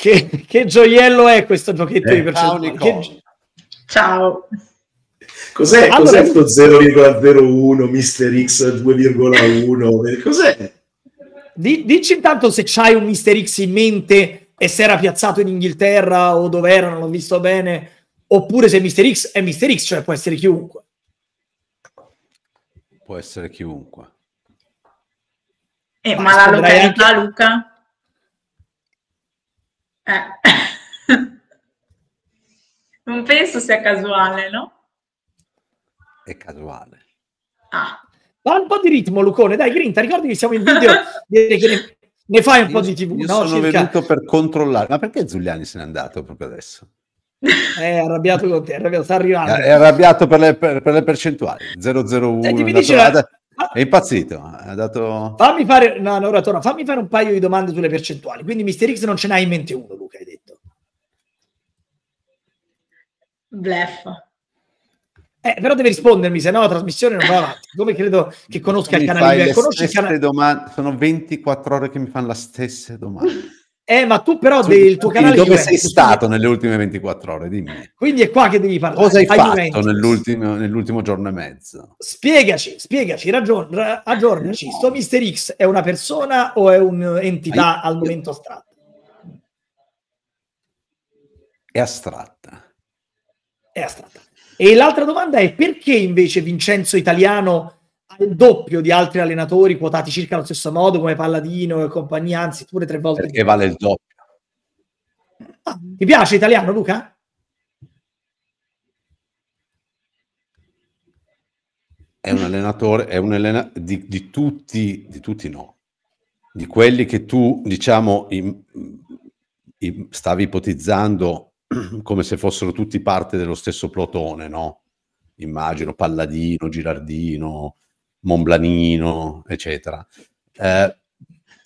Che, che gioiello è questo giochetto eh, di percentuale? Ciao, ah, che... ciao. Cos'è, allora, questo 0,01, Mister X 2,1? Cos'è? dici intanto se c'hai un Mr. X in mente e se era piazzato in Inghilterra o dove era, non l'ho visto bene, oppure se Mr. X è Mr. X, cioè può essere chiunque. Può essere chiunque. Eh, ma la località, anche... Luca? Eh. non penso sia casuale, no? È casuale. Ah. Ma un po' di ritmo, Lucone. Dai, Grinta, ricordi che siamo in video. ne, ne, fai un io, po' di tv. Io no? sono Circa... venuto per controllare. Ma perché Zuliani se n'è andato proprio adesso? Eh, è arrabbiato con te, è arrabbiato, sta arrivando. È arrabbiato per le, per, per le percentuali 001. Senti, mi dice, è impazzito. Ha dato... Fammi fare, no, no, ora torno. Fammi fare un paio di domande sulle percentuali. Quindi Mister X non ce n'hai in mente uno, Luca, hai detto. bleff. Eh, però devi rispondermi, se no la trasmissione non va avanti. Come credo che conosca il canale? Eh, le conosci il canale... Domande. Sono 24 ore che mi fanno la stessa domanda. Eh, ma tu però sì, del tuo canale dove sei stato nelle ultime 24 ore, dimmi. Quindi è qua che devi parlare. Cosa hai fatto nell'ultimo, nell'ultimo, giorno e mezzo? Spiegaci, spiegaci, ragion- r- aggiornaci. No. Sto Mister X è una persona o è un'entità io... al momento astratta? È astratta. È astratta. E l'altra domanda è perché invece Vincenzo Italiano al doppio di altri allenatori quotati circa allo stesso modo come Palladino e compagnia, anzi pure tre volte. Perché vale il doppio. Ah, ti piace italiano Luca? È un allenatore, è un allenatore di, di, tutti, di tutti no, di quelli che tu diciamo in, in, stavi ipotizzando come se fossero tutti parte dello stesso plotone, no? Immagino Palladino, Girardino, Monblanino, eccetera. Eh,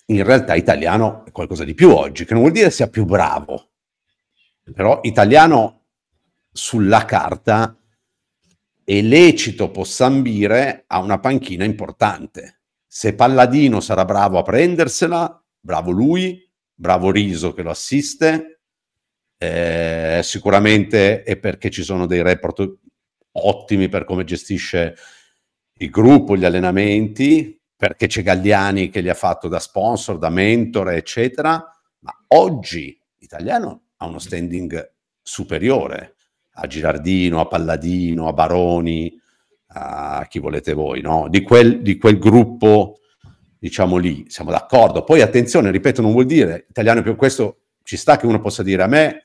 in realtà italiano è qualcosa di più oggi, che non vuol dire sia più bravo, però italiano sulla carta è lecito possa ambire a una panchina importante. Se Palladino sarà bravo a prendersela, bravo lui, bravo Riso che lo assiste, eh, sicuramente è perché ci sono dei report ottimi per come gestisce il gruppo, gli allenamenti, perché c'è Galliani che li ha fatto da sponsor, da mentore, eccetera, ma oggi l'italiano ha uno standing superiore a Girardino, a Palladino, a Baroni, a chi volete voi, no? di, quel, di quel gruppo, diciamo lì, siamo d'accordo. Poi attenzione, ripeto, non vuol dire, italiano più questo, ci sta che uno possa dire a me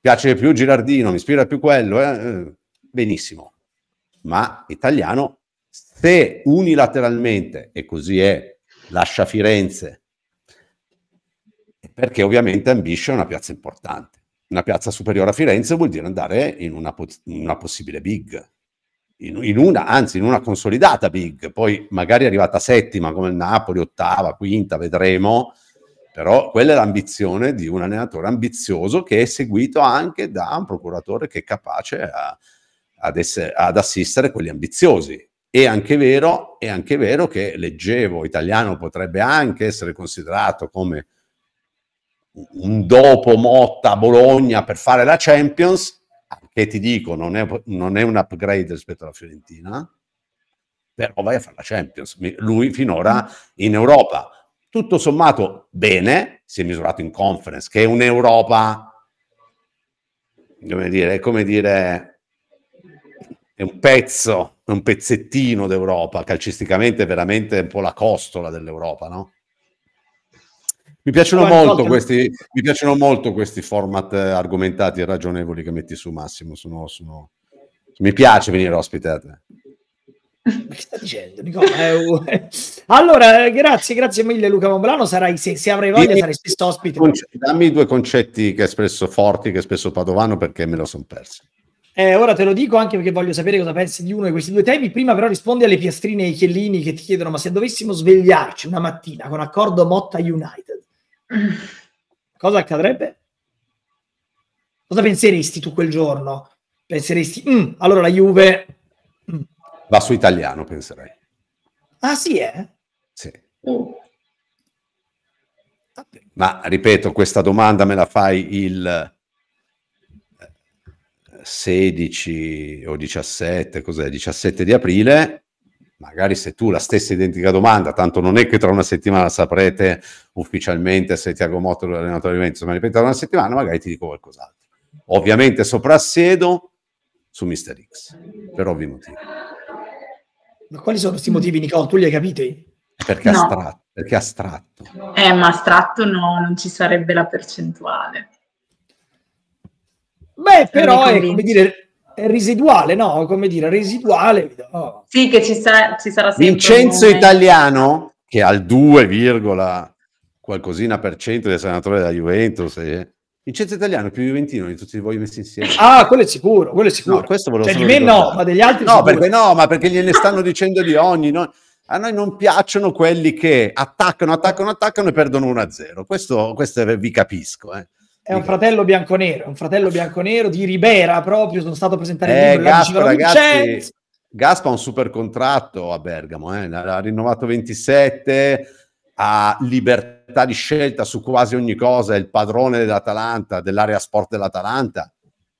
piace più Girardino, mi ispira più quello, eh? eh benissimo, ma italiano se unilateralmente, e così è, lascia Firenze, perché ovviamente ambisce una piazza importante. Una piazza superiore a Firenze vuol dire andare in una, in una possibile big, in, in, una, anzi in una consolidata big, poi magari arrivata settima come il Napoli, ottava, quinta, vedremo, però quella è l'ambizione di un allenatore ambizioso che è seguito anche da un procuratore che è capace a, ad, essere, ad assistere quelli ambiziosi è anche, vero, è anche vero che leggevo, italiano potrebbe anche essere considerato come un dopo Motta Bologna per fare la Champions, che ti dico non è, non è un upgrade rispetto alla Fiorentina, però vai a fare la Champions. Lui finora mm. in Europa, tutto sommato bene, si è misurato in conference, che è un'Europa, come dire, come dire è un pezzo, è un pezzettino d'Europa, calcisticamente è veramente un po' la costola dell'Europa, no? Mi piacciono, molto questi, mi piacciono molto questi format eh, argomentati e ragionevoli che metti su Massimo, sono, sono... mi piace venire ospite a te. Che sta dicendo allora, eh, grazie, grazie mille Luca Mombrano. Sarai, se, se avrai voglia, Dimmi, sarai spesso ospite. Dammi due concetti che è spesso forti, che è spesso padovano, perché me lo sono perso. Eh, ora te lo dico anche perché voglio sapere cosa pensi di uno di questi due temi. Prima però rispondi alle piastrine e ai chiellini che ti chiedono ma se dovessimo svegliarci una mattina con accordo Motta United, cosa accadrebbe? Cosa penseresti tu quel giorno? Penseresti, mm, allora la Juve... Mm. Va su italiano, penserei. Ah sì, eh? Sì. Oh. Ma ripeto, questa domanda me la fai il 16 o 17, cos'è, 17 di aprile, magari se tu la stessa identica domanda, tanto non è che tra una settimana saprete ufficialmente se Tiago Motto è l'allenatore di Juventus, ma ripeto, tra una settimana magari ti dico qualcos'altro. Ovviamente soprassiedo su Mister X, per ovvi motivi. Ma quali sono questi motivi, Nicola? Tu li hai capiti? Perché no. astratto. Perché astratto. Eh, ma astratto no, non ci sarebbe la percentuale. Beh, però è come dire è residuale, no? Come dire, residuale. Oh. Sì, che ci, sa- ci sarà sempre. Vincenzo Italiano, che ha il 2, qualcosina per cento del senatore della Juventus. Eh. Vincenzo Italiano più Juventino di tutti voi messi insieme. Ah, quello è sicuro, quello è sicuro. No, questo cioè, di me no, ma degli altri no, perché no, ma perché gliene stanno dicendo di ogni. No? A noi non piacciono quelli che attaccano, attaccano, attaccano e perdono 1-0. Questo, questo vi capisco. Eh. È un fratello bianconero, è un fratello bianconero di Ribera proprio, sono stato a presentare eh, il libro. Gaspa, ragazzi, ha un super contratto a Bergamo, eh? l'ha rinnovato 27, ha libertà di scelta su quasi ogni cosa, è il padrone dell'Atalanta, dell'area sport dell'Atalanta,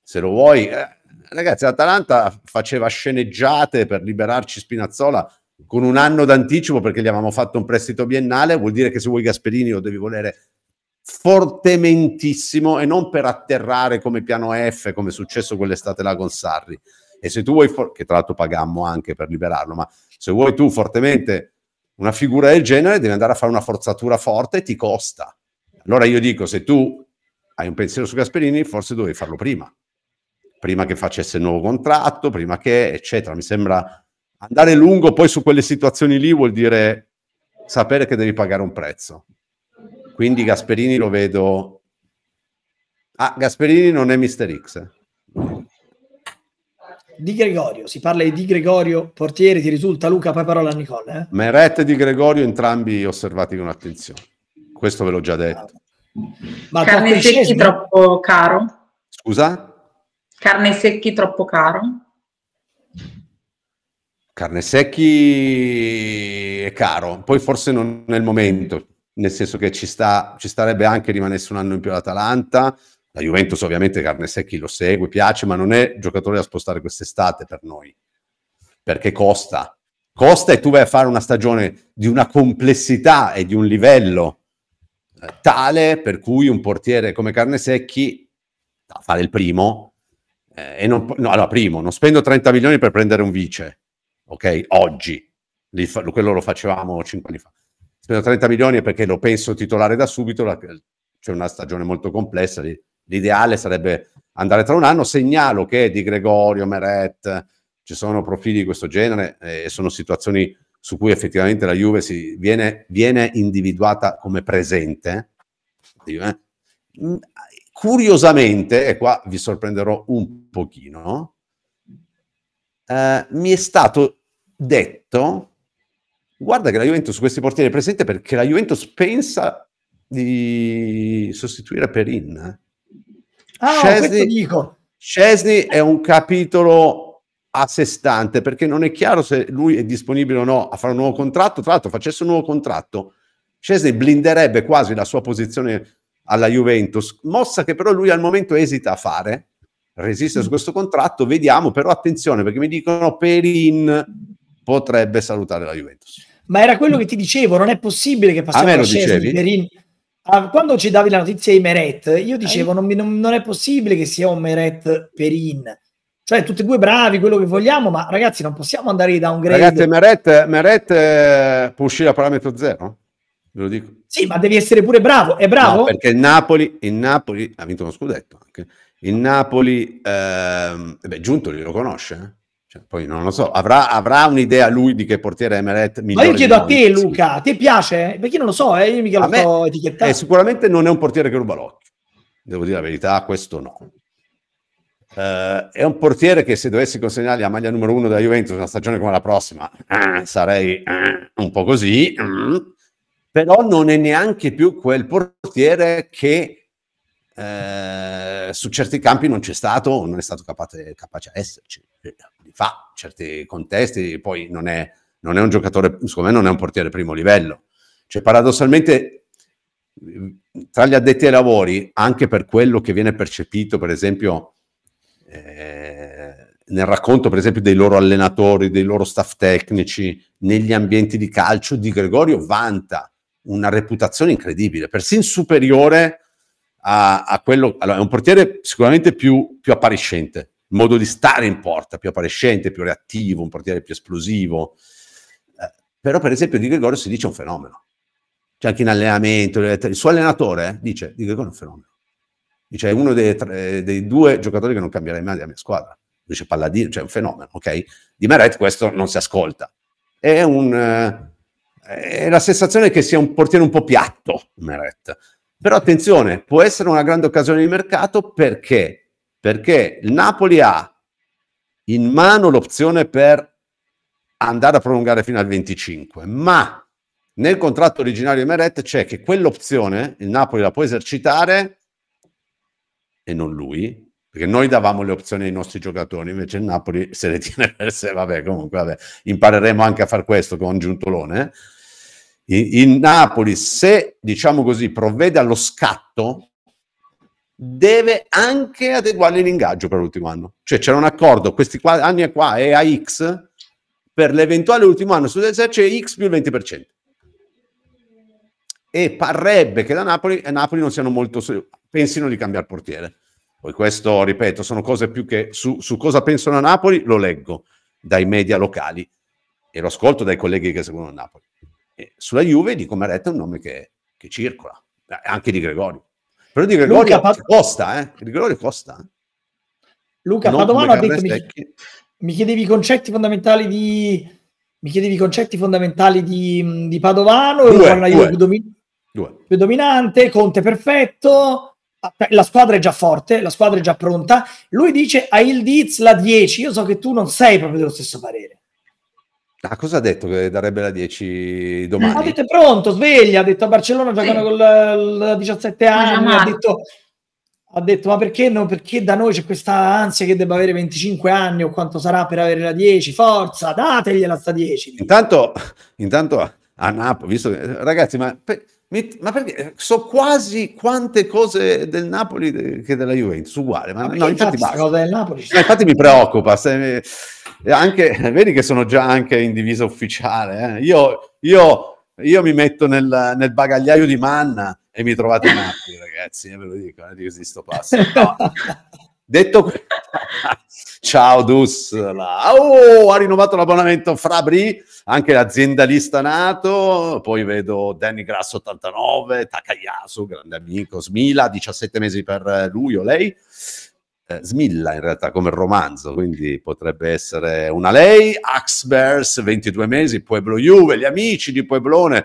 se lo vuoi. Eh, ragazzi, l'Atalanta faceva sceneggiate per liberarci Spinazzola con un anno d'anticipo perché gli avevamo fatto un prestito biennale, vuol dire che se vuoi Gasperini lo devi volere fortementissimo e non per atterrare come piano F, come è successo quell'estate là con Sarri. E se tu vuoi, for- che tra l'altro pagammo anche per liberarlo, ma se vuoi tu fortemente una figura del genere, devi andare a fare una forzatura forte e ti costa. Allora io dico, se tu hai un pensiero su Gasperini, forse dovevi farlo prima, prima che facesse il nuovo contratto, prima che, eccetera. Mi sembra andare lungo poi su quelle situazioni lì vuol dire sapere che devi pagare un prezzo. Quindi Gasperini lo vedo... Ah, Gasperini non è Mister X. Di Gregorio, si parla di Di Gregorio, portiere, ti risulta Luca, poi parola a Nicola. Eh? Meret e Di Gregorio, entrambi osservati con attenzione. Questo ve l'ho già detto. Ma Carne secchi troppo caro. Scusa? Carne secchi troppo caro. Carne secchi è caro, poi forse non è il momento nel senso che ci, sta, ci starebbe anche rimanesse un anno in più all'Atalanta. La Juventus ovviamente carne secchi lo segue, piace, ma non è giocatore da spostare quest'estate per noi, perché costa. Costa e tu vai a fare una stagione di una complessità e di un livello eh, tale per cui un portiere come carne secchi a fare il primo eh, e non, no, allora primo, non spendo 30 milioni per prendere un vice, ok? Oggi, quello lo facevamo 5 anni fa Spendo 30 milioni perché lo penso titolare da subito, la, c'è una stagione molto complessa, l'ideale sarebbe andare tra un anno, segnalo che di Gregorio, Meret, ci sono profili di questo genere eh, e sono situazioni su cui effettivamente la Juve si viene, viene individuata come presente. Eh? Mm, curiosamente, e qua vi sorprenderò un pochino, eh, mi è stato detto Guarda che la Juventus questi portieri è presente perché la Juventus pensa di sostituire Perin. Eh. Ah, Chesney, dico. Chesney è un capitolo a sé stante perché non è chiaro se lui è disponibile o no a fare un nuovo contratto. Tra l'altro, facesse un nuovo contratto, Chesney blinderebbe quasi la sua posizione alla Juventus, mossa che però lui al momento esita a fare. Resiste su mm. questo contratto, vediamo però attenzione perché mi dicono Perin potrebbe salutare la Juventus ma era quello che ti dicevo, non è possibile che passiamo a me lo dicevi? Perin... Ah, quando ci davi la notizia di Meret, io dicevo, non, non, non, è possibile che sia un Meret Perin. Cioè, tutti e due bravi, quello che vogliamo, ma ragazzi, non possiamo andare di downgrade. Ragazzi, Meret, Meret eh, può uscire a parametro zero? Ve lo dico. Sì, ma devi essere pure bravo. È bravo? No, perché il Napoli, il Napoli ha vinto uno scudetto anche. Il Napoli, eh, beh, Giuntoli lo conosce, eh? Cioè, poi non lo so, avrà, avrà, un'idea lui di che portiere Emeret migliore. Ma io chiedo a te, Luca, ti piace? Perché io non lo so, eh, io mica lo so etichettare. Eh, sicuramente non è un portiere che ruba l'occhio. Devo dire la verità, questo no. Uh, è un portiere che se dovessi consegnargli a maglia numero uno della Juventus una stagione come la prossima, uh, sarei uh, un po' così, mm, però non è neanche più quel portiere che su certi campi non c'è stato o non è stato capace, capace a esserci fa certi contesti, poi non è, non è un giocatore, secondo me non è un portiere primo livello. Cioè paradossalmente tra gli addetti ai lavori, anche per quello che viene percepito, per esempio, eh, nel racconto, per esempio, dei loro allenatori, dei loro staff tecnici, negli ambienti di calcio, Di Gregorio vanta una reputazione incredibile, persino superiore a, a quello... Allora, è un portiere sicuramente più, più appariscente, il modo di stare in porta, più appariscente, più reattivo, un portiere più esplosivo. Eh, però per esempio Di Gregorio si dice un fenomeno. C'è cioè, anche in allenamento, il suo allenatore dice Di Gregorio è un fenomeno. Dice è uno dei, tre, dei due giocatori che non cambierei mai della mia squadra. Dice Palladino, cioè è un fenomeno, ok? Di Meret questo non si ascolta. È un... Eh, è la sensazione che sia un portiere un po' piatto, Meret. Però attenzione, può essere una grande occasione di mercato perché perché il Napoli ha in mano l'opzione per andare a prolungare fino al 25, ma nel contratto originario di Meret c'è che quell'opzione il Napoli la può esercitare e non lui, perché noi davamo le opzioni ai nostri giocatori, invece il Napoli se le tiene per sé, vabbè comunque vabbè, impareremo anche a fare questo con Giuntolone. Il Napoli, se diciamo così, provvede allo scatto deve anche adeguare l'ingaggio per l'ultimo anno. Cioè c'era un accordo, questi qua, anni qua è a X, per l'eventuale ultimo anno su DSR c'è X più il 20%. E parrebbe che da Napoli, e Napoli non siano molto, pensino di cambiare portiere. Poi questo, ripeto, sono cose più che su, su cosa pensano a Napoli, lo leggo dai media locali e lo ascolto dai colleghi che seguono Napoli. E sulla Juve, dico Maretta è un nome che, che circola, anche di Gregorio. Però di Gregorio Luca, Pad- costa, eh? Gregorio costa. Luca non Padovano ha detto mi, mi, chiedevi i concetti fondamentali di mi chiedevi i concetti fondamentali di, di Padovano, due, due. più, domi- due. più dominante, Conte perfetto, ah, la squadra è già forte, la squadra è già pronta. Lui dice a Ildiz la 10. Io so che tu non sei proprio dello stesso parere. Ah, cosa ha detto che darebbe la 10 domani? Ha detto è pronto, sveglia, ha detto a Barcellona giocano sì. Eh, con 17 anni, ha detto, ha detto, ma perché, no, perché da noi c'è questa ansia che debba avere 25 anni o quanto sarà per avere la 10, forza, dategliela sta 10. Intanto, intanto a Napoli, visto che, ragazzi, ma... Per ma perché eh, so quasi quante cose del Napoli che della Juventus, uguale. Ma, ma no, infatti, cioè. infatti, mi preoccupa. Se, anche, vedi che sono già anche in divisa ufficiale. Eh? Io, io, io, mi metto nel, nel, bagagliaio di Manna e mi trovate in matti, ragazzi. Eh, ve lo dico, non eh, dico questo passo. No. Detto questo, ciao Dus, oh, ha rinnovato l'abbonamento Frabri, anche l'aziendalista nato, poi vedo Danny Grasso 89, Takayasu, grande amico, Smila, 17 mesi per lui o lei, eh, Smilla in realtà come romanzo, quindi potrebbe essere una lei, Axbers 22 mesi, Pueblo Juve, gli amici di Pueblone,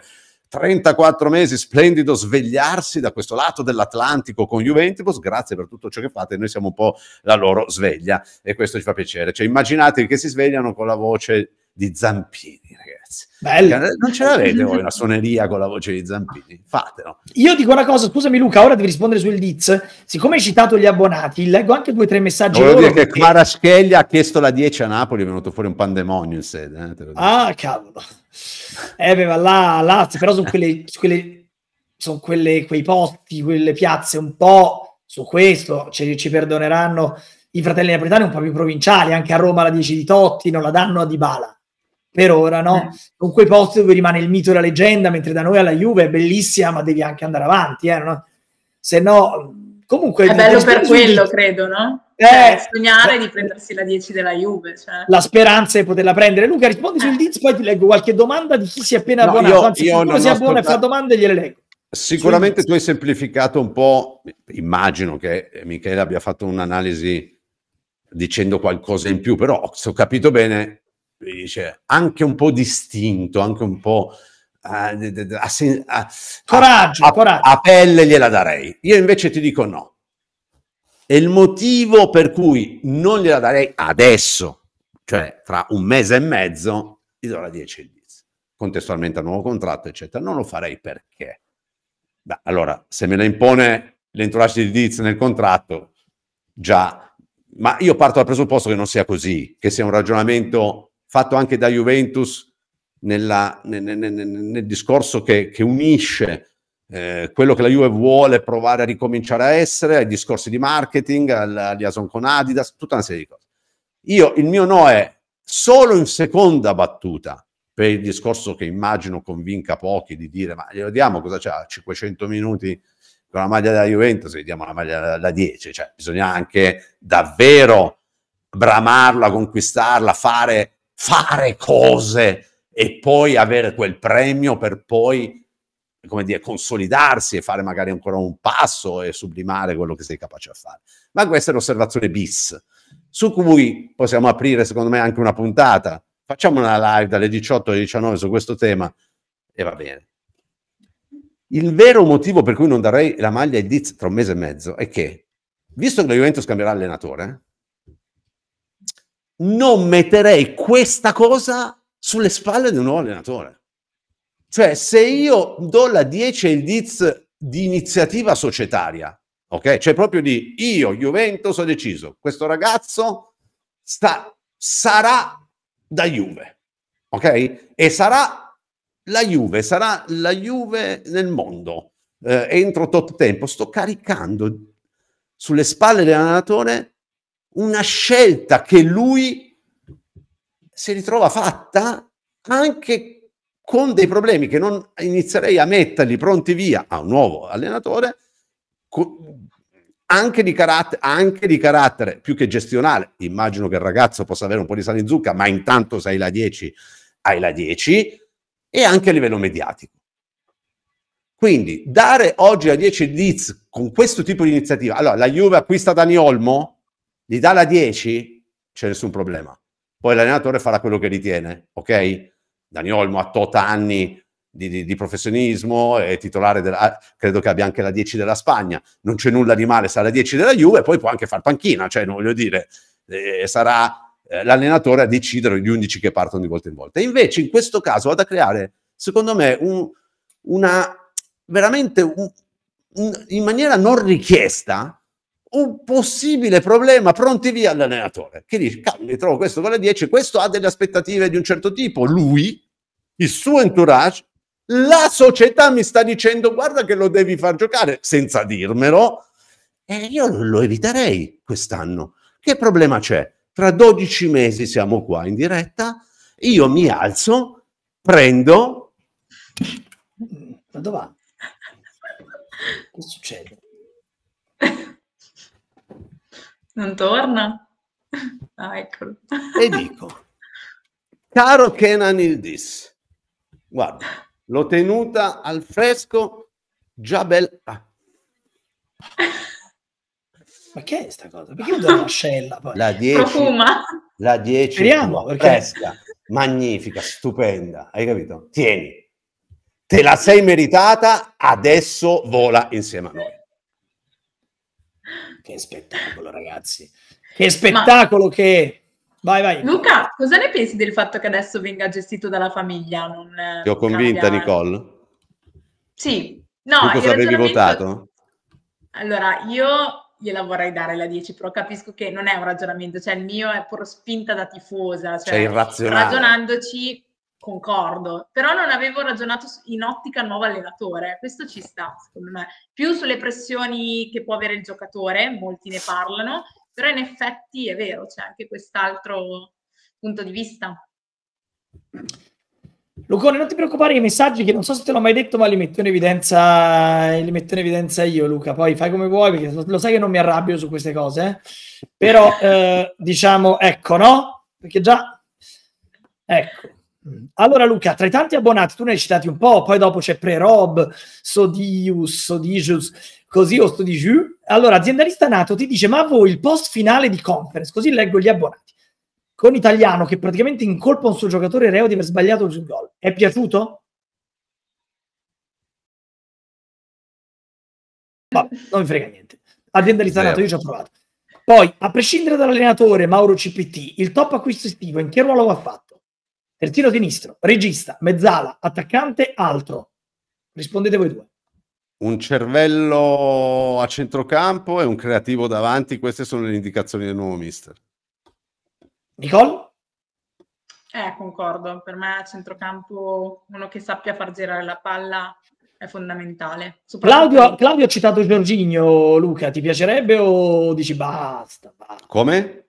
34 mesi, splendido svegliarsi da questo lato dell'Atlantico con Juventus, grazie per tutto ciò che fate, noi siamo un po' la loro sveglia e questo ci fa piacere. Cioè, immaginatevi che si svegliano con la voce di Zampini, ragazzi. Bello. Cioè, non ce l'avete voi una suoneria con la voce di Zampini? Fatelo. Io dico una cosa, scusami Luca, ora devi rispondere sul Diz. Siccome hai citato gli abbonati, leggo anche due o tre messaggi. Volevo dire che perché... Maraschelli ha chiesto la 10 a Napoli, è venuto fuori un pandemonio in sede. Eh, ah, cavolo. Eh, beh, ma là, là però sono quelle, quelle, sono quelle, quei posti, quelle piazze un po' su questo, ci, ci perdoneranno i fratelli napoletani un po' più provinciali, anche a Roma la 10 di Totti non la danno a Dybala, per ora, no? Eh. Con quei posti dove rimane il mito e la leggenda, mentre da noi alla Juve è bellissima, ma devi anche andare avanti, eh, no? Se no, comunque... È bello per quello, credo, no? Eh, cioè, eh, sognare di prendersi la 10 della Juve. Cioè. La speranza è poterla prendere. Luca, rispondi eh. sul Diz, poi ti leggo qualche domanda di chi si è appena no, abbonato. Io, Anzi, io non si abbona e fa domande, gliele leggo. Sicuramente tu hai semplificato un po', immagino che eh, Michele abbia fatto un'analisi dicendo qualcosa in più, però se ho capito bene, dice anche un po' distinto, anche un po' a, a, a, coraggio, a, coraggio. a pelle gliela darei. Io invece ti dico no e il motivo per cui non gliela darei adesso, cioè tra un mese e mezzo, gli do la 10 e il 10, contestualmente al nuovo contratto, eccetera. Non lo farei perché? Beh, allora, se me la impone l'entourage di Diz nel contratto, già, ma io parto dal presupposto che non sia così, che sia un ragionamento fatto anche da Juventus nella, nel, nel, nel, discorso che, che unisce eh, quello che la Juve vuole provare a ricominciare a essere, ai discorsi di marketing, alla liaison con Adidas, tutta una serie di cose. Io, il mio no è solo in seconda battuta, per il discorso che immagino convinca pochi di dire, ma glielo diamo cosa c'ha, 500 minuti con la maglia della Juventus, gli diamo la maglia da 10, cioè bisogna anche davvero bramarla, conquistarla, fare, fare cose e poi avere quel premio per poi come dire, consolidarsi e fare magari ancora un passo e sublimare quello che sei capace a fare. Ma questa è l'osservazione bis, su cui possiamo aprire, secondo me, anche una puntata. Facciamo una live dalle 18 alle 19 su questo tema e va bene. Il vero motivo per cui non darei la maglia ai Diz tra un mese e mezzo è che, visto che la Juventus cambierà allenatore, non metterei questa cosa sulle spalle di un nuovo allenatore cioè, se io do la 10 e il DIZ di iniziativa societaria, ok? Cioè proprio di io, Juventus, ho deciso, questo ragazzo sta, sarà da Juve, ok? E sarà la Juve, sarà la Juve nel mondo eh, entro tot tempo. Sto caricando sulle spalle dell'allenatore una scelta che lui si ritrova fatta anche con dei problemi che non inizierei a metterli pronti via a un nuovo allenatore, anche di, carat- anche di carattere più che gestionale. Immagino che il ragazzo possa avere un po' di sale in zucca, ma intanto sei la 10, hai la 10, e anche a livello mediatico. Quindi dare oggi a 10 Diz con questo tipo di iniziativa, allora la Juve acquista Dani Olmo, gli dà la 10, c'è nessun problema. Poi l'allenatore farà quello che ritiene, ok? Dani Olmo ha tot anni di, di, di, professionismo, è titolare, della, ah, credo che abbia anche la 10 della Spagna, non c'è nulla di male, sarà la 10 della Juve, poi può anche far panchina, cioè non voglio dire, eh, sarà eh, l'allenatore a decidere gli 11 che partono di volta in volta. invece in questo caso vado a creare, secondo me, un, una veramente un, un, in maniera non richiesta un possibile problema pronti via all'allenatore che dice mi trovo questo con la 10 questo ha delle aspettative di un certo tipo lui il suo entourage la società mi sta dicendo guarda che lo devi far giocare senza dirmelo e io lo eviterei quest'anno che problema c'è tra 12 mesi siamo qua in diretta io mi alzo prendo ma dove va che succede Non torna? Ah, eccolo. E dico, caro Kenan Ildis, guarda, l'ho tenuta al fresco, già bella... Ah. Ma che è questa cosa? Perché usa un'ascella poi? La 10. Profuma. La 10. Speriamo, perché... fresca, magnifica, stupenda. Hai capito? Tieni. Te la sei meritata, adesso vola insieme a noi. Che spettacolo, ragazzi! Che spettacolo Ma... che... Vai, vai. Luca, cosa ne pensi del fatto che adesso venga gestito dalla famiglia? Non, Ti ho convinta, cambia... Nicole? Sì. No, tu cosa avevi votato? Allora, io gliela vorrei dare la 10, però capisco che non è un ragionamento, cioè il mio è pur spinta da tifosa. Cioè, cioè irrazionale. Ragionandoci, concordo, però non avevo ragionato in ottica nuovo allenatore, questo ci sta secondo me, più sulle pressioni che può avere il giocatore, molti ne parlano, però in effetti è vero, c'è anche quest'altro punto di vista. Lucone, non ti preoccupare, i messaggi che non so se te l'ho mai detto, ma li metto in evidenza, li metto in evidenza io, Luca. Poi fai come vuoi, perché lo sai che non mi arrabbio su queste cose. Eh. Però eh, diciamo, ecco, no? Perché già, ecco. Mm. Allora Luca, tra i tanti abbonati, tu ne hai citati un po', poi dopo c'è Prerob, Sodius, Sodijus, così o Sodiju. Allora, aziendalista nato ti dice, ma voi il post finale di conference, così leggo gli abbonati, con italiano che praticamente incolpa un suo giocatore reo di aver sbagliato il gol. È piaciuto? Vabbè, non mi frega niente. Aziendalista nato, io ci ho provato. Poi, a prescindere dall'allenatore Mauro CPT, il top acquisto estivo in che ruolo va fatto? Per tiro sinistro, regista, mezzala, attaccante, altro. Rispondete voi due. Un cervello a centrocampo e un creativo davanti, queste sono le indicazioni del nuovo mister. Nicole? Eh, concordo. Per me a centrocampo uno che sappia far girare la palla è fondamentale. Claudio, Claudio ha citato Giorginio, Luca, ti piacerebbe o dici basta? basta. Come?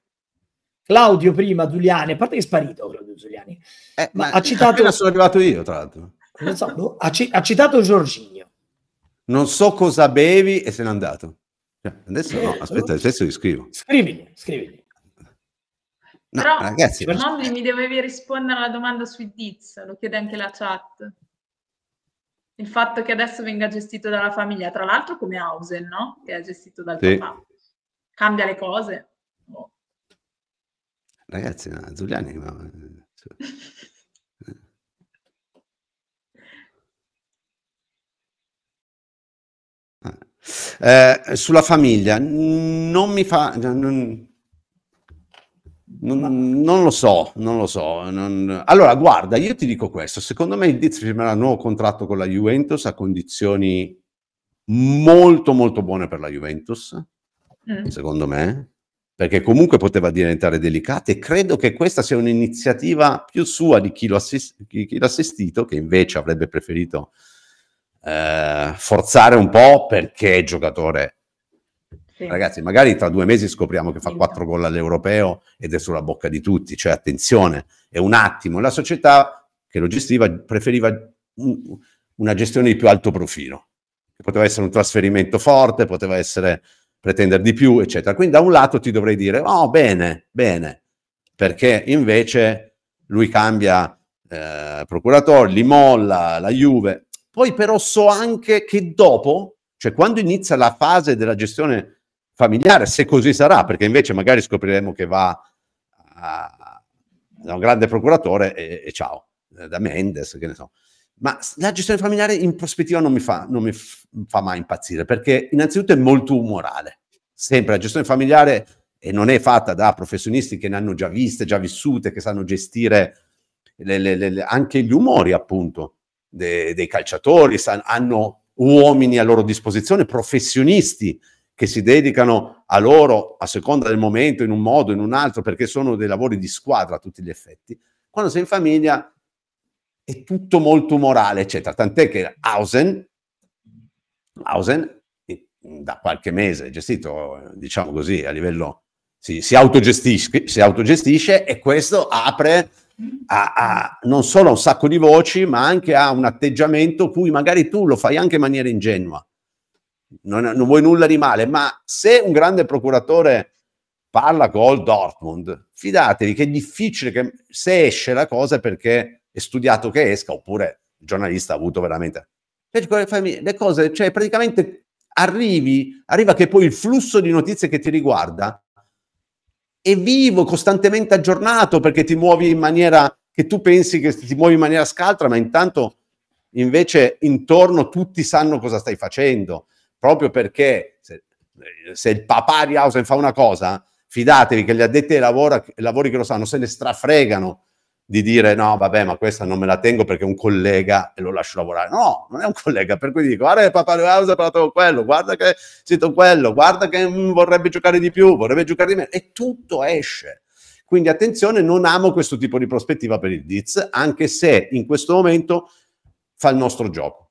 Claudio prima, Giuliani, a parte che è sparito Claudio Giuliani, eh, ma, ma ha citato... sono arrivato io, tra l'altro. Non so, boh, ha, ci, ha, citato Giorginio. Non so cosa bevi e se n'è andato. Cioè, adesso no, aspetta, eh, adesso gli scrivo. Scrivigli, scrivigli. No, Però, ragazzi, Mamli, mi dovevi rispondere alla domanda sui Diz, lo chiede anche la chat. Il fatto che adesso venga gestito dalla famiglia, tra l'altro come Hausen, no? Che è gestito dal sì. papà. Cambia le cose. Ragazzi, no, Zuliani... No. Eh, eh, eh, sulla famiglia, non mi fa... Non, non, non lo so, non lo so. Non... Allora, guarda, io ti dico questo. Secondo me il Diz firmerà un nuovo contratto con la Juventus a condizioni molto molto buone per la Juventus, mm. secondo me perché comunque poteva diventare delicata e credo che questa sia un'iniziativa più sua di chi, l'ha assistito, che invece avrebbe preferito eh, forzare un po' perché è giocatore. Sì. Ragazzi, magari tra due mesi scopriamo che fa sì. gol all'europeo ed è sulla bocca di tutti, cioè attenzione, è un attimo, la società che lo gestiva preferiva una gestione di più alto profilo, poteva essere un trasferimento forte, poteva essere pretendere di più, eccetera. Quindi da un lato ti dovrei dire, oh bene, bene, perché invece lui cambia eh, procuratore, li molla, la Juve. Poi però so anche che dopo, cioè quando inizia la fase della gestione familiare, se così sarà, perché invece magari scopriremo che va a, da un grande procuratore e, e ciao, da Mendes, che ne so ma la gestione familiare in prospettiva non mi, fa, non mi f- fa, mai impazzire, perché innanzitutto è molto umorale. Sempre la gestione familiare e non è fatta da professionisti che ne hanno già viste, già vissute, che sanno gestire le, le, le, anche gli umori, appunto, de, dei calciatori, san, hanno uomini a loro disposizione, professionisti che si dedicano a loro a seconda del momento, in un modo, in un altro, perché sono dei lavori di squadra a tutti gli effetti. Quando sei in famiglia è tutto molto morale, eccetera. Tant'è che Hausen, Hausen eh, da qualche mese è gestito, diciamo così, a livello... Si, si, autogestisce, si autogestisce e questo apre a, a, non solo a un sacco di voci, ma anche a un atteggiamento cui magari tu lo fai anche in maniera ingenua. Non, non vuoi nulla di male, ma se un grande procuratore parla con Dortmund, fidatevi che è difficile che se esce la cosa perché è studiato che esca, oppure il giornalista ha avuto veramente... Cioè, eh, le cose, cioè praticamente arrivi, arriva che poi il flusso di notizie che ti riguarda è vivo, costantemente aggiornato, perché ti muovi in maniera che tu pensi che ti muovi in maniera scaltra, ma intanto invece intorno tutti sanno cosa stai facendo, proprio perché se, eh, se il papà di Hausen fa una cosa, fidatevi che gli addetti ai lavori, lavori che lo sanno se ne strafregano di dire no, vabbè, ma questa non me la tengo perché è un collega e lo lascio lavorare. No, non è un collega, per cui dico, guarda che Papà Leouse ha parlato con quello, guarda che sento quello, guarda che mm, vorrebbe giocare di più, vorrebbe giocare di meno, e tutto esce. Quindi attenzione, non amo questo tipo di prospettiva per il Diz, anche se in questo momento fa il nostro gioco.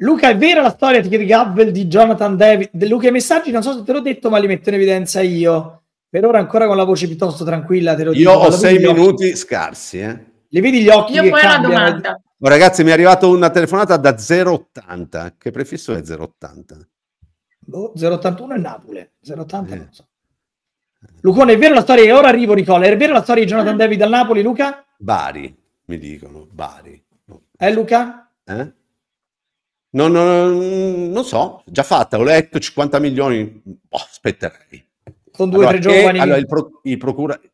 Luca, è vera la storia di Gabbel di Jonathan David? Luca, i messaggi non so se te l'ho detto, ma li metto in evidenza io. Per ora ancora con la voce piuttosto tranquilla, te lo dico. Io ho sei minuti scarsi, eh. Li vedi gli occhi? Io poi ho una domanda. Oh, ragazzi, mi è arrivata una telefonata da 080. Che prefisso è 080? Boh, 081 è Napoli, 080 eh. non so. Lucone, è vero la storia, ora arrivo Nicola, è vero la storia di Jonathan eh. David al Napoli, Luca? Bari, mi dicono, Bari. Eh Luca? Eh? Non, non, mm, non so, già fatta, ho letto 50 milioni, boh, aspetterei. Sono due o allora, tre giorni. allora, il, pro, il procura, i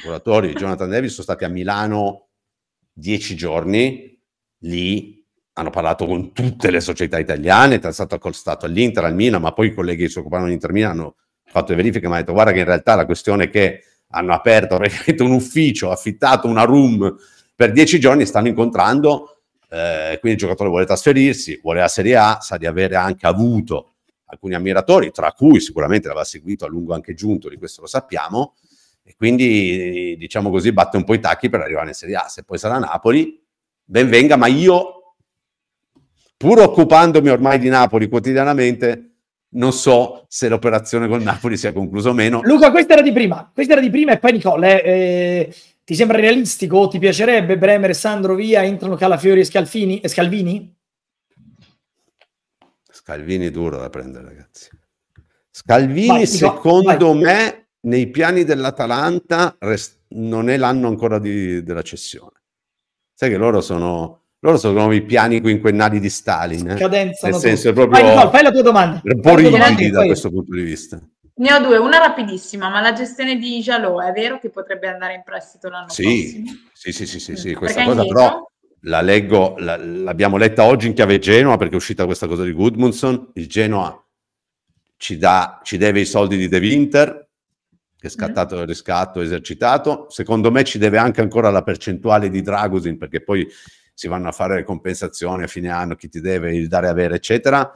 procuratori di Jonathan Davis sono stati a Milano dieci giorni, lì hanno parlato con tutte le società italiane, è stato accostato all'Inter, al Milan, ma poi i colleghi che si occupavano di Inter Milan hanno fatto le verifiche ma mi hanno detto guarda che in realtà la questione è che hanno aperto un ufficio, affittato una room per dieci giorni e stanno incontrando, eh, quindi il giocatore vuole trasferirsi, vuole la Serie A, sa di avere anche avuto alcuni ammiratori, tra cui sicuramente l'aveva seguito a lungo anche Giunto, di questo lo sappiamo, e quindi diciamo così batte un po' i tacchi per arrivare in Serie A. Se poi sarà Napoli, ben venga, ma io, pur occupandomi ormai di Napoli quotidianamente, non so se l'operazione con Napoli sia conclusa o meno. Luca, questa era di prima, questa era di prima e poi Nicole, eh, ti sembra realistico? Ti piacerebbe Bremer, Sandro, Via, entrano Calafiori e Scalfini, e Scalvini? Scalvini duro da prendere, ragazzi. Scalvini, vai, secondo vai. me, nei piani dell'Atalanta rest- non è l'anno ancora di, della cessione. Sai che loro sono, loro sono i piani quinquennali di Stalin. Eh? Nel senso, è proprio. Vai, no, fai la tua domanda. Un po' rigidi da questo punto di vista. Ne ho due, una rapidissima, ma la gestione di Jalò è vero che potrebbe andare in prestito l'anno sì, prossimo? Sì, sì, sì, sì, sì. Mm. questa cosa però la leggo, la, l'abbiamo letta oggi in chiave Genoa perché è uscita questa cosa di Goodmanson, il Genoa ci, dà, ci deve i soldi di De Winter, che è mhm. scattato il riscatto, esercitato, secondo me ci deve anche ancora la percentuale di Dragusin perché poi si vanno a fare le compensazioni a fine anno, chi ti deve, il dare a avere, eccetera.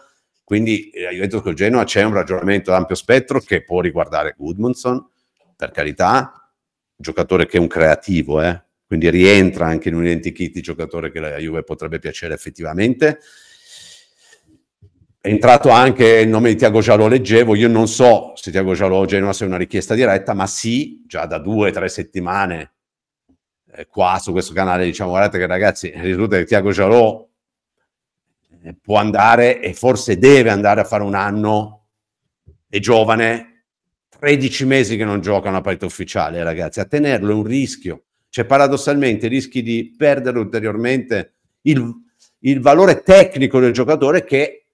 Quindi a eh, Juventus col Genoa c'è un ragionamento ad ampio spettro che può riguardare Goodmanson, per carità, giocatore che è un creativo, eh, quindi rientra anche in un identikit di giocatore che la Juve potrebbe piacere effettivamente. È entrato anche il nome di Tiago Giallo, leggevo, io non so se Tiago Giallo Genoa sia una richiesta diretta, ma sì, già da due o tre settimane eh, qua su questo canale diciamo guardate che ragazzi, risulta che Tiago Giallo eh, può andare e forse deve andare a fare un anno, è giovane, 13 mesi che non gioca una partita ufficiale ragazzi, a tenerlo è un rischio, cioè, paradossalmente rischi di perdere ulteriormente il, il valore tecnico del giocatore che,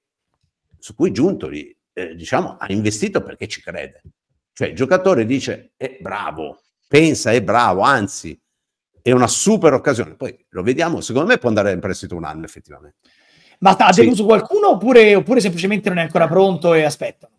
su cui Giuntoli eh, diciamo, ha investito perché ci crede. Cioè, il giocatore dice è eh, bravo, pensa è bravo, anzi è una super occasione. Poi lo vediamo, secondo me può andare in prestito un anno effettivamente. Ma ha deluso sì. qualcuno oppure, oppure semplicemente non è ancora pronto e aspettano?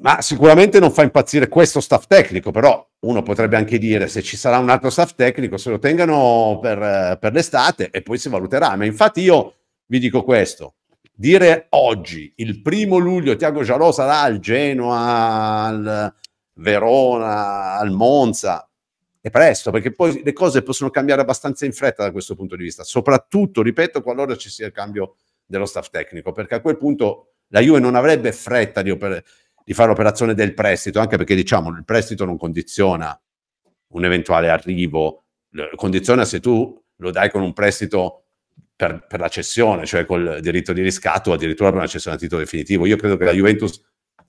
ma sicuramente non fa impazzire questo staff tecnico, però uno potrebbe anche dire se ci sarà un altro staff tecnico se lo tengano per, eh, per l'estate e poi si valuterà. Ma infatti io vi dico questo, dire oggi, il primo luglio, Tiago Giarò sarà al Genoa, al Verona, al Monza, è presto, perché poi le cose possono cambiare abbastanza in fretta da questo punto di vista, soprattutto, ripeto, qualora ci sia il cambio dello staff tecnico, perché a quel punto la Juve non avrebbe fretta di operare di fare l'operazione del prestito, anche perché diciamo il prestito non condiziona un eventuale arrivo, condiziona se tu lo dai con un prestito per, per la cessione, cioè col diritto di riscatto o addirittura per una cessione a titolo definitivo. Io credo che la Juventus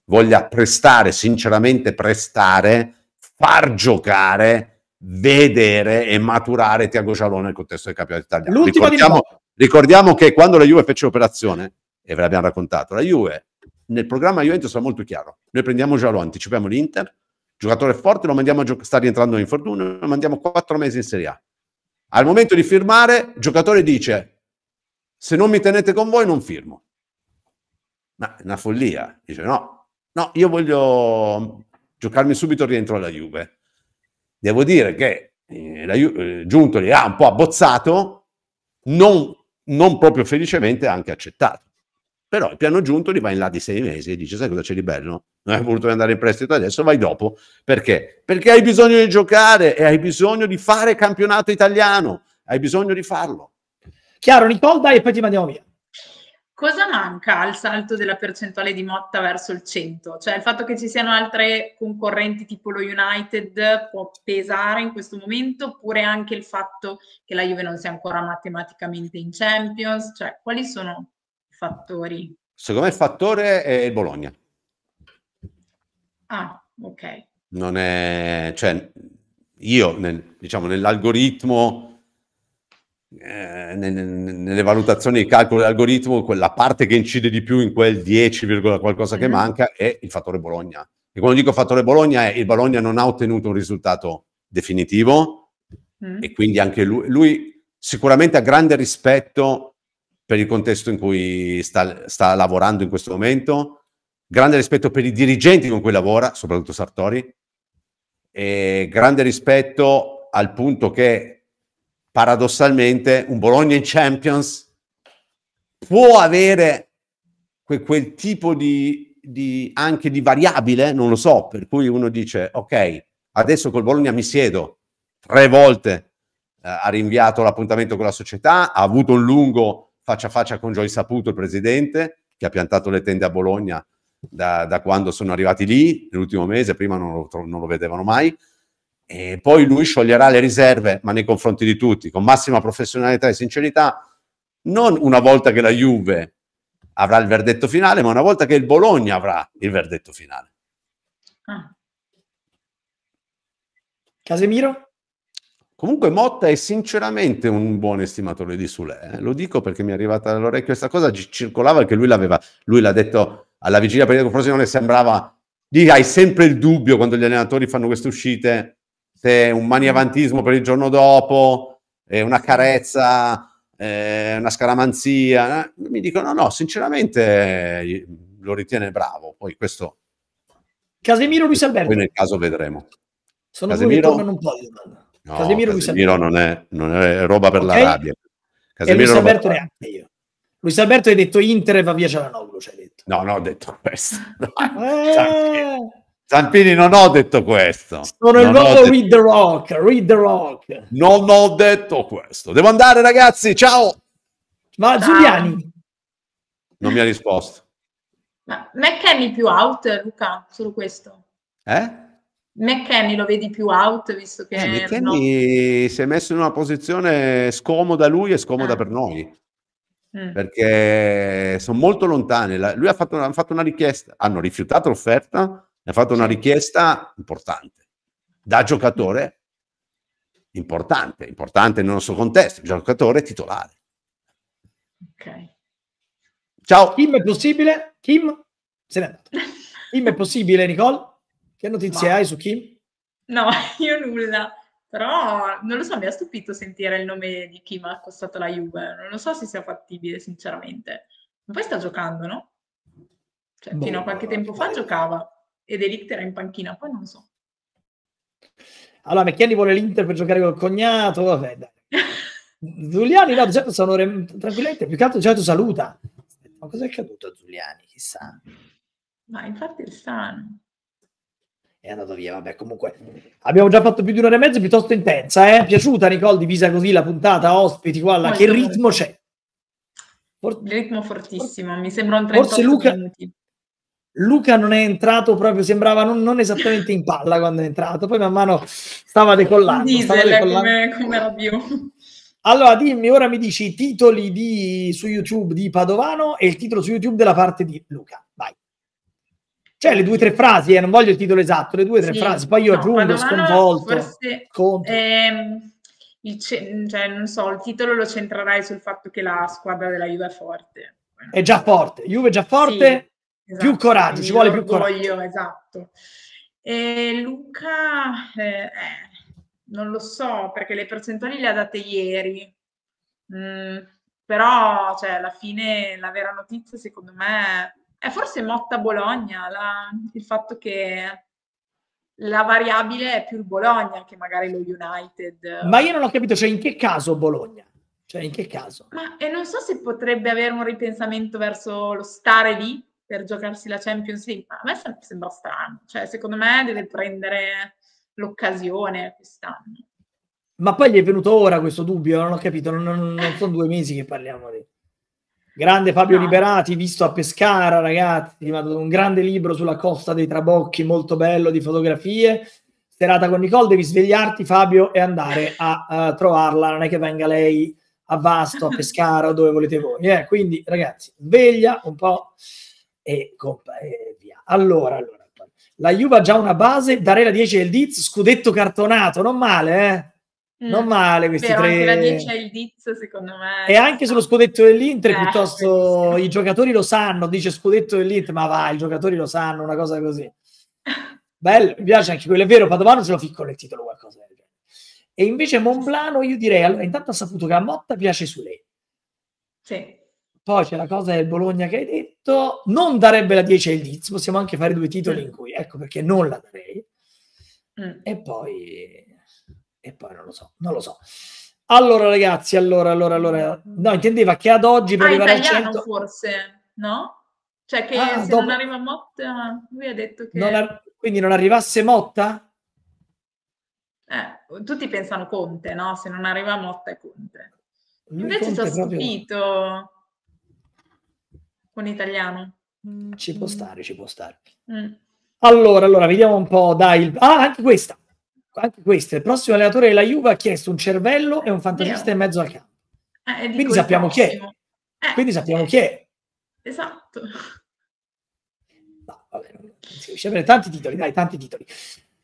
voglia prestare, sinceramente prestare, far giocare, vedere e maturare Tiago Gialone nel contesto del campionato italiano. Ricordiamo, ricordiamo che quando la Juve fece l'operazione, e ve l'abbiamo raccontato, la Juve nel programma Juventus è molto chiaro. Noi prendiamo Giallo, anticipiamo l'Inter, giocatore forte, lo mandiamo a gio- sta rientrando in fortuna, lo mandiamo quattro mesi in Serie A. Al momento di firmare, il giocatore dice se non mi tenete con voi non firmo. Ma è una follia. Dice no, no, io voglio giocarmi subito rientro alla Juve. Devo dire che eh, la Ju- eh, Giuntoli ha un po' abbozzato, non, non proprio felicemente anche accettato però il piano giunto gli va in là di sei mesi e dice: Sai cosa c'è di bello? Non hai voluto andare in prestito adesso, vai dopo. Perché? Perché hai bisogno di giocare e hai bisogno di fare campionato italiano, hai bisogno di farlo. Chiaro, Nicole, dai, e poi ti mandiamo via. Cosa manca al salto della percentuale di Motta verso il 100? Cioè il fatto che ci siano altre concorrenti tipo lo United può pesare in questo momento oppure anche il fatto che la Juve non sia ancora matematicamente in Champions? Cioè quali sono fattori? Secondo me il fattore è il Bologna. Ah, ok. Non è, cioè, io nel, diciamo nell'algoritmo, eh, nel, nelle valutazioni di calcolo dell'algoritmo, quella parte che incide di più in quel 10, qualcosa mm che mm-hmm. manca è il fattore Bologna. E quando dico fattore Bologna è il Bologna non ha ottenuto un risultato definitivo mm. e quindi anche lui, lui sicuramente ha grande rispetto per il contesto in cui sta, sta lavorando in questo momento, grande rispetto per i dirigenti con cui lavora, soprattutto Sartori, e grande rispetto al punto che paradossalmente un Bologna in Champions può avere que- quel tipo di, di, anche di variabile, non lo so, per cui uno dice ok, adesso col Bologna mi siedo tre volte, eh, ha rinviato l'appuntamento con la società, ha avuto un lungo faccia a faccia con Joy Saputo, il presidente, che ha piantato le tende a Bologna da, da quando sono arrivati lì, l'ultimo mese, prima non lo, non lo vedevano mai. E poi lui scioglierà le riserve, ma nei confronti di tutti, con massima professionalità e sincerità, non una volta che la Juve avrà il verdetto finale, ma una volta che il Bologna avrà il verdetto finale. Ah. Casemiro? Comunque Motta è sinceramente un buon estimatore di Sule, eh? lo dico perché mi è arrivata all'orecchio questa cosa, circolava che lui l'aveva, lui l'ha detto alla vigilia periodo con Frosinone, sembrava, lì hai sempre il dubbio quando gli allenatori fanno queste uscite, se è un maniavantismo per il giorno dopo, è una carezza, una scaramanzia, eh. mi dicono no, no, sinceramente lo ritiene bravo, poi questo... Casemiro Luis Alberto. Poi nel caso vedremo. Sono Casemiro... due che non un po' No, Casemiro, Casemiro non, è, non è roba per okay. la rabbia. Casemiro Luis Alberto neanche io. Luis Alberto hai detto Inter e va via Cialanoglu, ci detto. No, non ho detto questo. Eh. Zampini. non ho detto questo. Sono il nuovo detto... Read the Rock, Read the Rock. Non ho detto questo. Devo andare ragazzi, ciao! Ma Giuliani? Non mi ha risposto. Ma McKenny più out, Luca, solo questo. Eh? McKenny lo vedi più out visto che eh, McKenny no. si è messo in una posizione scomoda lui e scomoda ah. per noi mm. perché sono molto lontani lui ha fatto, ha fatto, una richiesta hanno rifiutato l'offerta ha fatto una richiesta importante da giocatore importante importante nel nostro contesto giocatore titolare ok ciao Kim è possibile Kim se ne è andato Kim è possibile Nicole che notizie Ma... hai su chi? No, io nulla. Però non lo so, mi ha stupito sentire il nome di chi mi ha accostato la Juve. Non lo so se sia fattibile, sinceramente. Ma poi sta giocando, no? Cioè, boh, fino a boh, qualche tempo fa giocava ed Elict era in panchina, poi non lo so. Allora, Mecchiani vuole l'Inter per giocare col cognato, vabbè, dai. Zuliani, no, certo sono re... tranquillamente, più che altro certo saluta. Ma cos'è accaduto a Giuliani, chissà? Ma infatti è strano è andato via. Vabbè, comunque abbiamo già fatto più di un'ora e mezzo, piuttosto intensa. Eh? Piaciuta, Nicole, divisa così la puntata, ospiti qua, che ritmo c'è? For- Il ritmo fortissimo, for- mi sembra un 38 forse Luca, minuti. Luca non è entrato proprio, sembrava non, non, esattamente in palla quando è entrato, poi man mano stava decollando. Diesel, stava eh, decollando. Come, come avvio. Allora dimmi, ora mi dici i titoli di, su YouTube di Padovano e il titolo su YouTube della parte di Luca. Vai. Cioè, le due o tre frasi, eh, non voglio il titolo esatto, le due o tre sì, frasi, poi io no, aggiungo sconvolto. Forse, ehm, il, cioè, non so, il titolo lo centrerai sul fatto che la squadra della Juve è forte. È già forte, Juve è già forte, sì, esatto, più coraggio, ci vuole più coraggio. Esatto. E Luca, eh, eh, non lo so, perché le percentuali le ha date ieri. Mm, però, cioè, alla fine la vera notizia, secondo me, è eh, forse Motta Bologna, la, il fatto che la variabile è più il Bologna che magari lo United. Ma io non ho capito, cioè in che caso Bologna? Cioè in che caso? Ma, e non so se potrebbe avere un ripensamento verso lo stare lì per giocarsi la Champions League, ma a me sembra strano, cioè secondo me deve prendere l'occasione quest'anno. Ma poi gli è venuto ora questo dubbio, non ho capito, non, non, non sono due mesi che parliamo di... Grande Fabio no. Liberati, visto a Pescara, ragazzi, mi ha dato un grande libro sulla costa dei Trabocchi, molto bello, di fotografie. Serata con Nicole, devi svegliarti Fabio e andare a uh, trovarla, non è che venga lei a Vasto, a Pescara o dove volete voi. Eh, quindi ragazzi, sveglia un po' e, e via. Allora, allora, la Juve ha già una base, la 10 del Diz, scudetto cartonato, non male, eh? Mm. Non male questi Però tre. la 10 è il Diz, secondo me. E cioè. anche sullo scudetto dell'Inter, eh, piuttosto sì. i giocatori lo sanno, dice scudetto dell'Inter, ma va, i giocatori lo sanno, una cosa così. Bello, mi piace anche quello, è vero, Padovano se lo ficco nel titolo qualcosa E invece Monblano, io direi, allora, intanto ha saputo che a Motta piace su lei. Sì. Poi c'è la cosa del Bologna che hai detto, non darebbe la 10 al Diz, possiamo anche fare due titoli mm. in cui, ecco perché non la darei. Mm. E poi e poi non lo so, non lo so. Allora ragazzi, allora, allora, allora, no, intendeva che ad oggi per ah, arrivare a 100... forse, no? Cioè che ah, se dopo... non arriva Motta, lui ha detto che... Non ar- quindi non arrivasse Motta? Eh, tutti pensano Conte, no? Se non arriva Motta è Conte. Invece Conte ci ho stupito con italiano. Ci può mm. stare, ci può stare. Mm. Allora, allora, vediamo un po', dai. Ah, anche questa anche questo, il prossimo allenatore della Juve ha chiesto un cervello e un fantasista in mezzo al campo. Eh, Quindi sappiamo chi è. Eh, Quindi sappiamo eh, chi è. Esatto. No, avere tanti titoli, dai, tanti titoli.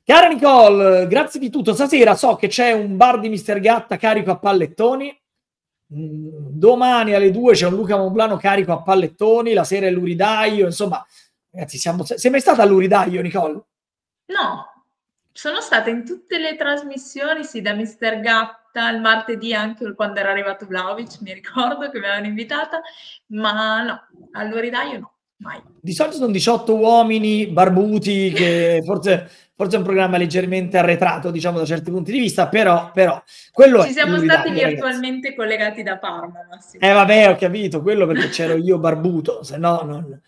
Cara Nicole, grazie di tutto. Stasera so che c'è un bar di Mister Gatta carico a pallettoni. Mm, domani alle 2 c'è un Luca Monblano carico a pallettoni. La sera è l'Uridaio. Insomma, ragazzi, siamo... sei mai stata all'Uridaio, Nicole? No, sono stata in tutte le trasmissioni, sì, da Mister Gatta il martedì anche quando era arrivato Vlaovic, mi ricordo che mi avevano invitata, ma no, all'Orida io no, mai. Di solito sono 18 uomini barbuti che forse, forse è un programma leggermente arretrato, diciamo, da certi punti di vista, però, però quello Ci siamo stati virtualmente ragazzi. collegati da Parma, Massimo. Eh vabbè, ho capito, quello perché c'ero io barbuto, se no non...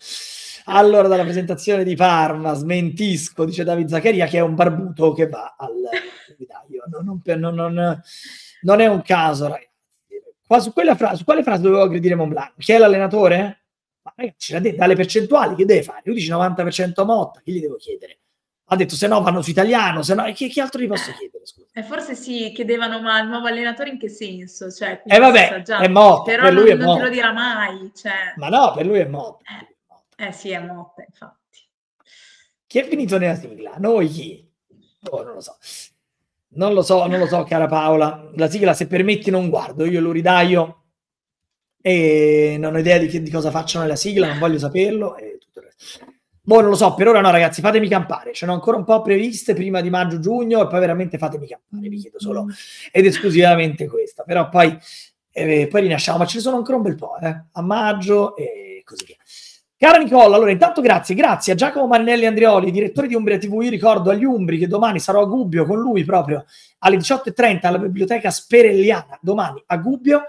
Allora, dalla presentazione di Parma, smentisco, dice David Zaccaria, che è un barbuto che va al guidaio. Non, non, non, non, è un caso, ragazzi. Qua, su, fra- su quale frase dovevo aggredire Monblanc? Chi è l'allenatore? Ma ragazzi, l'ha detto, dalle percentuali, che deve fare? Lui dice 90% Motta, che gli devo chiedere? ha detto se no vanno su italiano, se no che, che altro gli posso chiedere? Scusa. Eh, forse sì, chiedevano ma il nuovo allenatore in che senso? Cioè, eh vabbè, è morto, però per lui non, è morto. non te lo dirà mai. Cioè. Ma no, per lui è morto. Eh. Eh sì, è morta, infatti. Chi è finito nella sigla? Noi chi? Oh, non lo so. Non lo so, non lo so, cara Paola. La sigla, se permetti, non guardo. Io lo ridaio e non ho idea di, che, di cosa facciano nella sigla, non voglio saperlo e tutto il resto. Boh, non lo so, per ora no, ragazzi, fatemi campare. Ce n'ho ancora un po' previste prima di maggio-giugno e poi veramente fatemi campare, vi chiedo solo ed esclusivamente questa. Però poi, eh, poi rinasciamo, ma ce ne sono ancora un bel po', eh, a maggio e così via. Cara Nicola, allora intanto grazie, grazie a Giacomo Marinelli Andrioli, direttore di Umbria TV. Io ricordo agli Umbri che domani sarò a Gubbio con lui proprio alle 18.30 alla biblioteca Sperelliana, domani a Gubbio.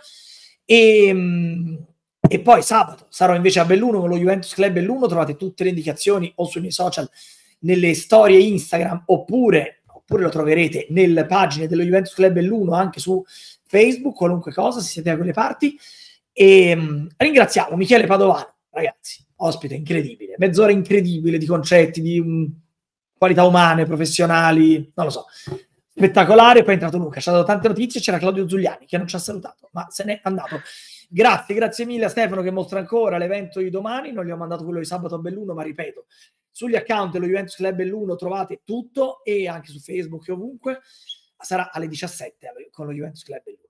E, ehm, e, poi sabato sarò invece a Belluno con lo Juventus Club Belluno. Trovate tutte le indicazioni o sui miei social, nelle storie Instagram oppure, oppure lo troverete nelle pagine dello Juventus Club Belluno anche su Facebook, qualunque cosa, se siete da quelle parti. E ehm, ringraziamo Michele Padovano ragazzi, ospite incredibile, mezz'ora incredibile di concetti, di um, qualità umane, professionali, non lo so. Spettacolare, poi è entrato Luca, ci ha dato tante notizie, c'era Claudio Zugliani che non ci ha salutato, ma se n'è andato. Grazie, grazie mille a Stefano che mostra ancora l'evento di domani, non gli ho mandato quello di sabato a Belluno, ma ripeto, sugli account dello Juventus Club Belluno trovate tutto e anche su Facebook e ovunque, sarà alle 17 con lo Juventus Club Belluno.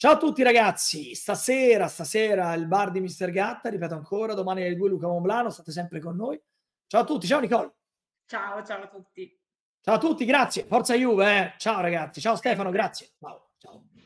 Ciao a tutti ragazzi, stasera, stasera il bar di Mr. Gatta, ripeto ancora, domani alle 2 Luca Monblano, state sempre con noi. Ciao a tutti, ciao Nicole. Ciao, ciao a tutti. Ciao a tutti, grazie. Forza Juve, eh. ciao ragazzi, ciao Stefano, grazie. Ciao, ciao.